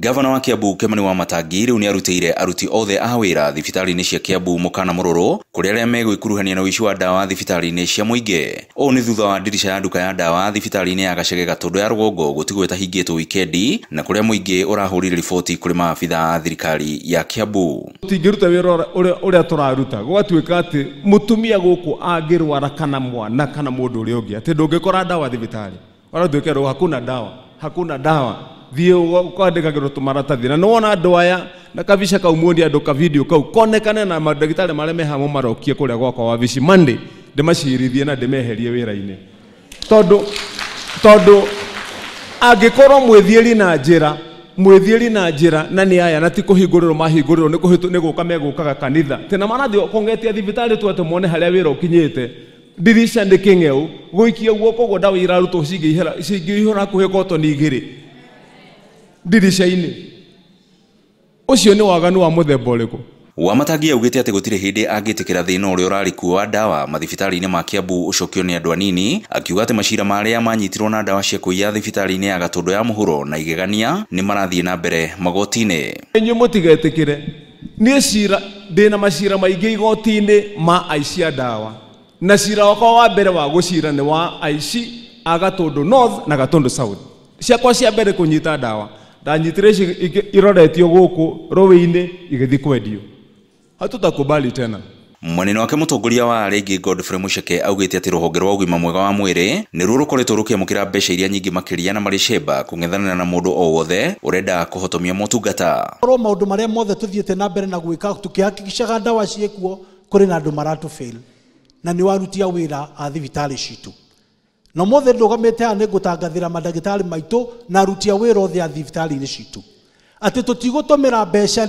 gavana wa kiambu kemani wa matangiri ni arutĩire aruti othe a wĩra thibitari inĩ cia kiambu mukana mũrũrũ kũrĩ arĩa megwĩkuruhania na ũici wa ndawa thibitari inĩ cia mũingĩ ũũ ni thutha wa ndirica ya nduka ya ndawa thibitari inĩ ya gacegega gatũndũ ya rugongo gũtigwo ĩtahingĩtwo wikendi na kũrĩa mũingĩ urahurire riboti kuri maabitha a thirikari ya kiambu tũtingĩruta wĩra ũrĩa tũraruta gũgatuĩka atĩ mũtumia gũkũ angĩrwara kana mwana kana mũndũ ũrĩa ũngĩ atĩ ndũngĩkora ndawa thibitarĩ ona tuĩkerwo hakuna dawa hakuna dawa thiä kwandä kagä rwo tå maratathi na nä wona andå aya na kabica kau muonie andå kavideo kau konekane na mandagĩtarĩ marĩa mehamo marokie kå rä a gwakwa wabici mandä ndä macirithie na ndä meherie wä ra-inä tondå tondå angĩkorwo mwĩthiĩri na njĩra mwĩthiĩri na njĩra na nĩ aya na ti kũhingũrĩrwo mahingũrĩrwo nĩ gũka megũkaga kanitha tena manathi kongetia thibitarĩ tu atĩ mone harĩa wĩra ũkinyĩte ndirisha nĩ kĩng'eũ gũikia guoko guo ndawa irarutwo cingĩihũra kuhĩ kotoni igĩrĩ ndirisha-inĩ ũcio nĩ waganu wa mũthemba ũrĩkũ wamatangi augĩte atĩ gũtirĩ hĩndĩ angĩtĩkĩra thĩna ũrĩa ũrarĩ kuo wa ndawa mathibitarĩ-inĩ ma kĩambu ũcokio nĩ andũ anini akiuga atĩ macira marĩa manyitirwo na ndawa cia kũiya thibitarĩ-inĩ ya gatũndũ ya mũhuro na igegania nĩ marathiĩ na mbere magoti-inĩ inyuĩ mũtigetĩkĩre niĩ cira ndĩ na macira maingĩ igoti-inĩ ma aici a ndawa na cira wakwa wa mbere wa gũcira nĩ wa aici a gatũndũ north na gatũndũ south ciakwa cia mbere kũnyita ndawa ndanyitire iroretio guku ruwi-ini igithi kwendio hatutakubali tena mwanene wake mutongoria wa rĩngĩ Godfrey Mucheke augĩte atĩ rũhonge rwa ũgima mwega wa mwĩrĩ nĩruo rũkoretwo rũkĩamũkĩra mbeca iria nyingĩ makĩria na marĩ cemba kũng'ethanĩra na mũndũ o wothe ũrenda kũhotomia motungata korwo maũndũ marĩa mothe tũthiĩte na mbere na gwĩka tũkĩhakikicaga ndawa ciĩkuo kũrĩ na andũ maratũ fail na nĩ warutia wĩra a thibitarĩ citũ na mothe ndugamite haha nĩngũtangathĩra mandagĩtarĩ maitå na aruti a -inä citå atä tå tigå tå mä ra mbeca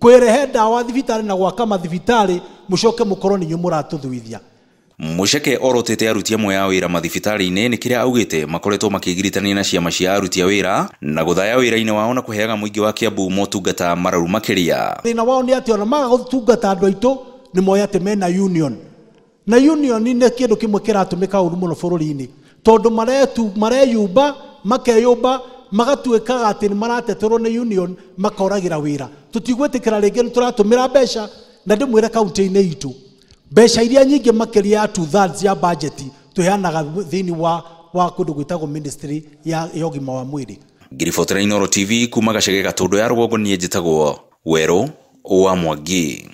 kwä rehe ndawa thibitarä na gwaka ceke mũcoke te arutia mwe ya wä ra mathibitarä -inä nä kä rä a augä te makoretwo makĩgiritania na ciama cia arutia wä ra na wä ra-inä wao na må ingä wa ambu motungata mararu makĩria na wao nä atä ona maga tungata andå aitå nä moĩ atä mena union na union nĩ kĩndũ kĩmwe kĩratũmĩka ũru mũno bũrũri-inĩ tondå mareyumba makeyũmba magatuĩkaga atĩ nĩ maratetũrwo nĩ union makoragĩra nä tå ratå mä ra mbeca na ndĩmwĩre kaũntĩ-inĩ itå mbeca iria nyingĩ makĩria ya two thirds ya bajeti tũheanaga thĩinĩ wa wa kũndũ gwĩtagwo ministry ya ũgima wa mwä ngiribotora inoro tv kuma gacege gatũndũ ya rũgongo niĩ njĩtagwo werũ wa mwangi